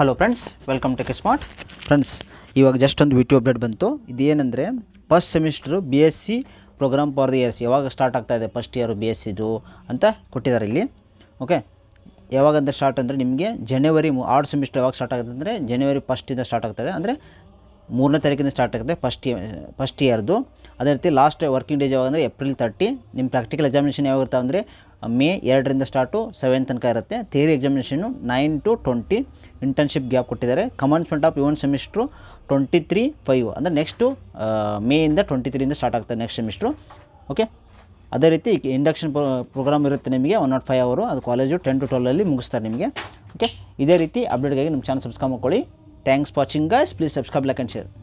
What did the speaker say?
hello friends welcome to smart friends ಇವಾಗ just ಒಂದು video update ಬಂತು ಇದೇನೆಂದರೆ first semester B S C program for the years ಯಾವಾಗ start ಆಗ್ತಾ ಇದೆ ಫಸ್ಟ್ ಇಯರು ಬಿ ಎಸ್ ಸಿದು ಅಂತ ಕೊಟ್ಟಿದ್ದಾರೆ ಇಲ್ಲಿ ಓಕೆ ಯಾವಾಗಂದ್ರೆ ಸ್ಟಾರ್ಟ್ ಅಂದರೆ ನಿಮಗೆ ಜನವರಿ ಆರ್ಟ್ ಸೆಮಿಸ್ಟರ್ ಯಾವಾಗ ಸ್ಟಾರ್ಟ್ ಆಗುತ್ತೆ ಅಂದರೆ ಜನವರಿ ಫಸ್ಟಿಂದ ಸ್ಟಾರ್ಟ್ ಆಗ್ತಾಯಿದೆ ಅಂದರೆ ಮೂರನೇ ತಾರೀಕಿಂದ ಸ್ಟಾರ್ಟ್ ಆಗುತ್ತೆ ಫಸ್ಟ್ ಫಸ್ಟ್ ಇಯರ್ದು ಅದೇ ರೀತಿ ಲಾಸ್ಟ್ ವರ್ಕಿಂಗ್ ಡೇಸ್ ಯಾವಾಗ ಅಂದರೆ ಏಪ್ರಿಲ್ ತರ್ಟಿ ನಿಮ್ಮ ಪ್ರಾಕ್ಟಿಕಲ್ ಎಕ್ಸಾಮಿನೇಷನ್ ಯಾವಾಗ ಅಂದರೆ ಮೇ ಎರಡರಿಂದ ಸ್ಟಾರ್ಟು ಸೆವೆನ್ ತನಕ ಇರುತ್ತೆ ಥಿಯರಿ ಎಕ್ಸಾಮಿನೇಷನ್ನು nine to twenty internship gap ಕೊಟ್ಟಿದ್ದಾರೆ commencement of even semester twenty three five ಅಂದರೆ ನೆಕ್ಸ್ಟು ಮೇಯಿಂದ ಟ್ವೆಂಟಿ ತ್ರೀಯಿಂದ ಸ್ಟಾರ್ಟ್ ಆಗ್ತದೆ ನೆಕ್ಸ್ಟ್ ಸೆಮಿಸ್ಟ್ರು ಓಕೆ ಅದೇ ರೀತಿ ಇಂಡಕ್ಷನ್ ಪ್ರೋಗ್ರಾಮ್ ಇರುತ್ತೆ ನಿಮಗೆ ಒನ್ ನಾಟ್ ಫೈವ್ ಅವರು ಅದು ಕಾಲೇಜು ಟೆನ್ ಟು ಟ್ವೆಲ್ವಲ್ಲಿ ಮುಗಿಸ್ತಾರೆ ನಿಮಗೆ ಓಕೆ ಇದೇ ರೀತಿ ಅಪ್ಡೇಟ್ಗಾಗಿ ನಿಮ್ಮ ಚಾನಲ್ ಸಬ್ಸ್ಕ್ರೈಬ್ ಮಾಡ್ಕೊಳ್ಳಿ thanks watching guys please subscribe like and share